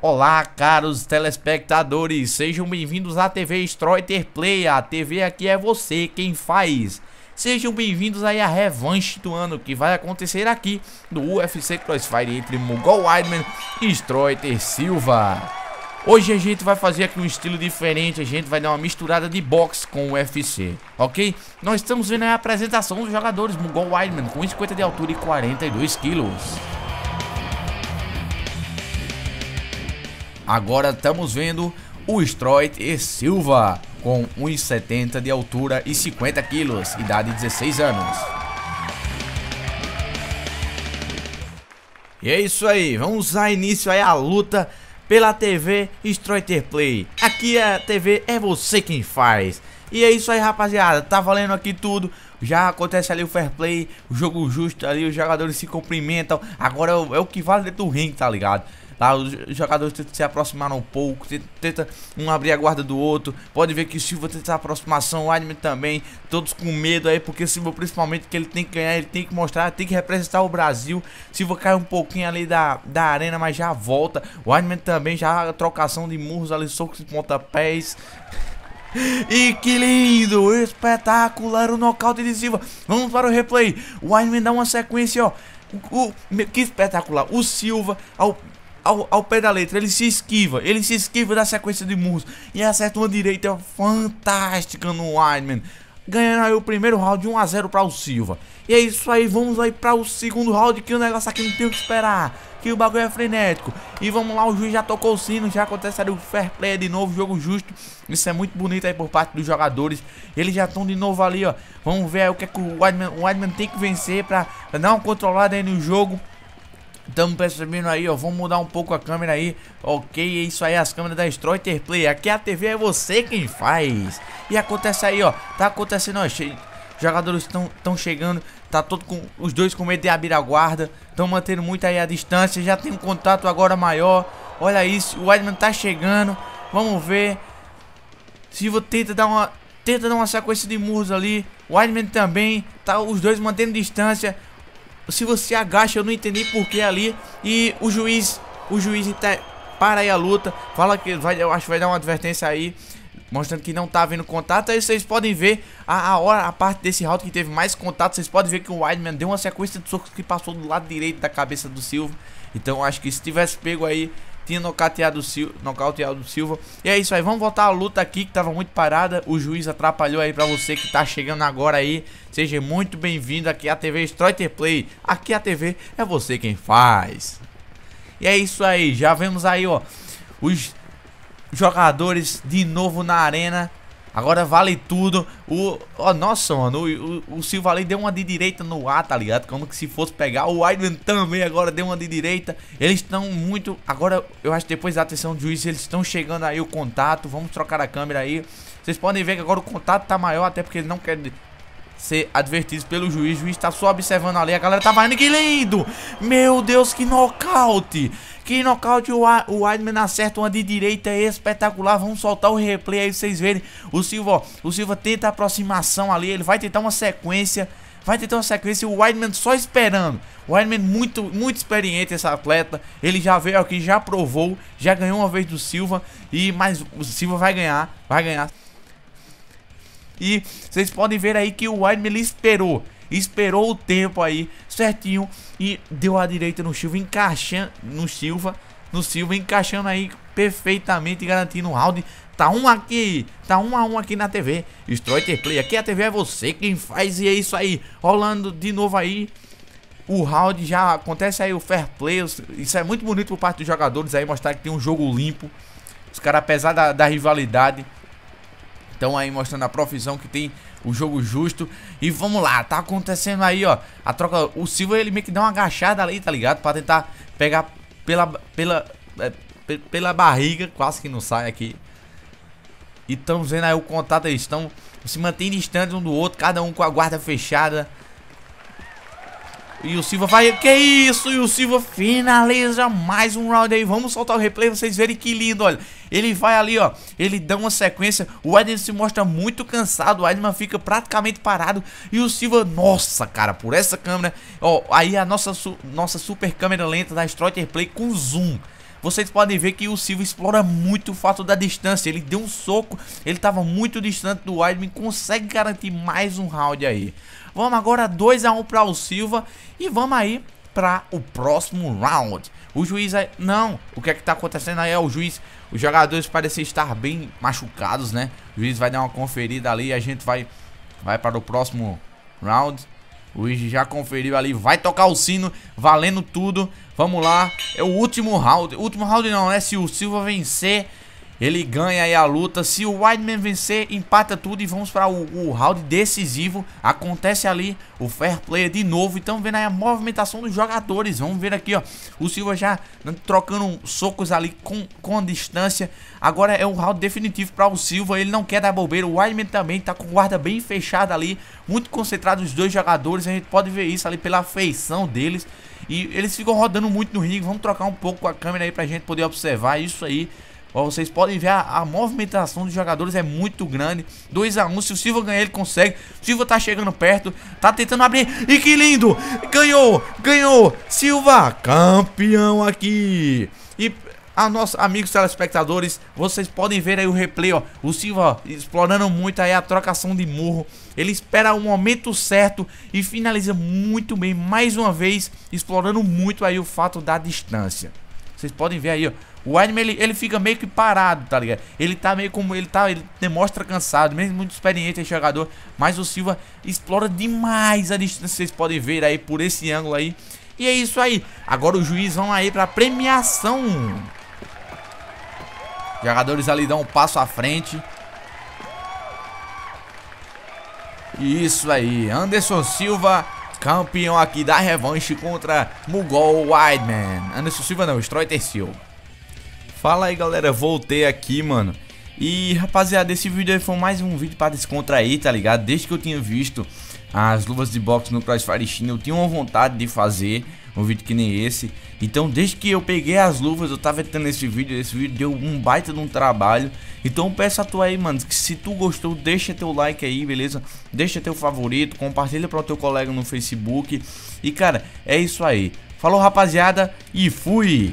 Olá, caros telespectadores, sejam bem-vindos à TV Stroiter Play. A TV aqui é você quem faz. Sejam bem-vindos aí à revanche do ano que vai acontecer aqui no UFC Crossfire entre Mugol Wideman e Stroiter Silva. Hoje a gente vai fazer aqui um estilo diferente, a gente vai dar uma misturada de boxe com o UFC, ok? Nós estamos vendo a apresentação dos jogadores Mugol Wideman com 50 de altura e 42 quilos. Agora estamos vendo o Stroiter Silva com 1,70 de altura e 50 quilos, idade 16 anos. E é isso aí, vamos dar início aí à luta pela TV Striker Play. Aqui é a TV é você quem faz. E é isso aí, rapaziada, tá valendo aqui tudo. Já acontece ali o fair play, o jogo justo ali, os jogadores se cumprimentam. Agora é o, é o que vale dentro do ringue, tá ligado? Lá os jogadores tentam se aproximar um pouco, tenta um abrir a guarda do outro. Pode ver que o Silva tenta a aproximação, o Admin também. Todos com medo aí, porque o Silva principalmente que ele tem que ganhar, ele tem que mostrar, tem que representar o Brasil. Silva cai um pouquinho ali da, da arena, mas já volta. O Admin também já trocação de murros ali, socos e pontapés. E que lindo, espetacular o nocaute de Silva Vamos para o replay, o Wineman dá uma sequência, ó o, o, Que espetacular, o Silva ao ao, ao pé da letra. Ele se esquiva, ele se esquiva da sequência de murros e acerta uma direita é fantástica no Wideman. Ganhando aí o primeiro round de 1x0 para o Silva. E é isso aí, vamos aí para o segundo round que o negócio aqui não tem o que esperar. Que o bagulho é frenético. E vamos lá, o juiz já tocou o sino, já acontece ali o fair play de novo, jogo justo. Isso é muito bonito aí por parte dos jogadores. Eles já estão de novo ali, ó. Vamos ver aí o que, é que o Wideman, o Wideman tem que vencer para dar uma controlada aí no jogo. Estamos percebendo aí, ó, vamos mudar um pouco a câmera aí Ok, é isso aí, as câmeras da Stroiter Play Aqui a TV é você quem faz E acontece aí, ó, tá acontecendo, ó che... Jogadores estão chegando Tá todo com, os dois com medo de abrir a guarda Estão mantendo muito aí a distância Já tem um contato agora maior Olha isso, o Edman tá chegando Vamos ver Se tenta dar uma, tenta dar uma sequência de muros ali O Edman também, tá os dois mantendo distância se você agacha, eu não entendi porquê ali. E o juiz, o juiz inter... Tá, para aí a luta, fala que vai, eu acho que vai dar uma advertência aí. Mostrando que não tá havendo contato, aí vocês podem ver a, a hora, a parte desse round que teve mais contato, vocês podem ver que o Wideman deu uma sequência de socos que passou do lado direito da cabeça do Silva. Então acho que se tivesse pego aí, tinha nocauteado do Silva, nocauteado Silva. E é isso aí, vamos voltar à luta aqui que tava muito parada. O juiz atrapalhou aí para você que tá chegando agora aí. Seja muito bem-vindo aqui à TV Striker Play. Aqui a TV é você quem faz. E é isso aí, já vemos aí, ó, os jogadores de novo na arena Agora vale tudo. O, oh, nossa, mano, o, o, o Silva ali deu uma de direita no ar, tá ligado? Como que se fosse pegar. O Wyman também agora deu uma de direita. Eles estão muito... Agora, eu acho que depois da atenção do juiz, eles estão chegando aí o contato. Vamos trocar a câmera aí. Vocês podem ver que agora o contato tá maior, até porque ele não quer ser advertidos pelo juiz. O juiz tá só observando ali. A galera tá vendo que lindo! Meu Deus, que nocaute! Que nocaute o, o Wideman acerta uma de direita é espetacular. Vamos soltar o replay aí pra vocês verem. O Silva, o Silva tenta aproximação ali. Ele vai tentar uma sequência. Vai tentar uma sequência. O Wideman só esperando. O Wideman muito, muito experiente esse atleta. Ele já veio aqui, já provou. Já ganhou uma vez do Silva. E mais o Silva vai ganhar. Vai ganhar. E vocês podem ver aí que o Wideman esperou esperou o tempo aí certinho e deu a direita no Silva encaixando no Silva, no Silva encaixando aí perfeitamente garantindo o round. Tá um aqui, tá um a um aqui na TV. Stroiter Play, aqui a TV é você quem faz e é isso aí. Rolando de novo aí. O round já acontece aí o fair play. Isso é muito bonito por parte dos jogadores aí mostrar que tem um jogo limpo. Os caras apesar da, da rivalidade então aí mostrando a profissão que tem o jogo justo. E vamos lá, tá acontecendo aí, ó. A troca. O Silva ele meio que dá uma agachada ali, tá ligado? Pra tentar pegar pela. pela. É, pela barriga. Quase que não sai aqui. E estamos vendo aí o contato. Eles estão. Se mantém distante um do outro, cada um com a guarda fechada. E o Silva vai... Que isso? E o Silva finaliza mais um round aí. Vamos soltar o replay pra vocês verem que lindo, olha. Ele vai ali, ó. Ele dá uma sequência. O Edman se mostra muito cansado. O Edman fica praticamente parado. E o Silva... Nossa, cara. Por essa câmera... Ó, aí a nossa, su... nossa super câmera lenta da Striker Play com zoom vocês podem ver que o Silva explora muito o fato da distância. Ele deu um soco, ele estava muito distante do Weidman, consegue garantir mais um round aí. Vamos agora 2x1 para o Silva e vamos aí para o próximo round. O juiz aí, é, não, o que é que está acontecendo aí é o juiz, os jogadores parecem estar bem machucados, né? O juiz vai dar uma conferida ali e a gente vai vai para o próximo round. Luiz já conferiu ali, vai tocar o sino, valendo tudo. Vamos lá, é o último round. Último round não, né? Se o Silva vencer, ele ganha aí a luta. Se o Wideman vencer, empata tudo e vamos para o, o, round decisivo. Acontece ali o fair play de novo. Então vendo aí a movimentação dos jogadores. Vamos ver aqui, ó. O Silva já trocando socos ali com, com a distância. Agora é um round definitivo para o Silva. Ele não quer dar bobeira. O Wideman também tá com guarda bem fechada ali. Muito concentrado os dois jogadores. A gente pode ver isso ali pela feição deles. E eles ficam rodando muito no ringue. Vamos trocar um pouco a câmera aí pra gente poder observar isso aí vocês podem ver a, a, movimentação dos jogadores é muito grande. 2x1. Se o Silva ganhar, ele consegue. O Silva tá chegando perto. Tá tentando abrir. E que lindo! Ganhou! Ganhou! Silva, campeão aqui! E a nossos amigos telespectadores, vocês podem ver aí o replay, ó. O Silva explorando muito aí a trocação de murro. Ele espera o momento certo e finaliza muito bem, mais uma vez, explorando muito aí o fato da distância. Vocês podem ver aí, ó. O anime ele, ele fica meio que parado, tá ligado? Ele tá meio como... Ele tá... Ele demonstra cansado, mesmo muito experiente esse jogador. Mas o Silva explora demais a distância. Vocês podem ver aí por esse ângulo aí. E é isso aí. Agora os juízes vão aí pra premiação. Jogadores ali dão um passo à frente. Isso aí. Anderson Silva campeão aqui da revanche contra Mugol Wideman. Anderson Silva não, Stroiter Silva. Fala aí galera, voltei aqui mano. E rapaziada, esse vídeo foi mais um vídeo para descontrair, tá ligado? Desde que eu tinha visto as luvas de boxe no Crossfire China, eu tinha uma vontade de fazer um vídeo que nem esse. Então, desde que eu peguei as luvas, eu tava editando esse vídeo, esse vídeo deu um baita de um trabalho. Então, peço a tu aí, mano, que se tu gostou, deixa teu like aí, beleza? Deixa teu favorito, compartilha para o teu colega no Facebook. E, cara, é isso aí. Falou, rapaziada, e fui!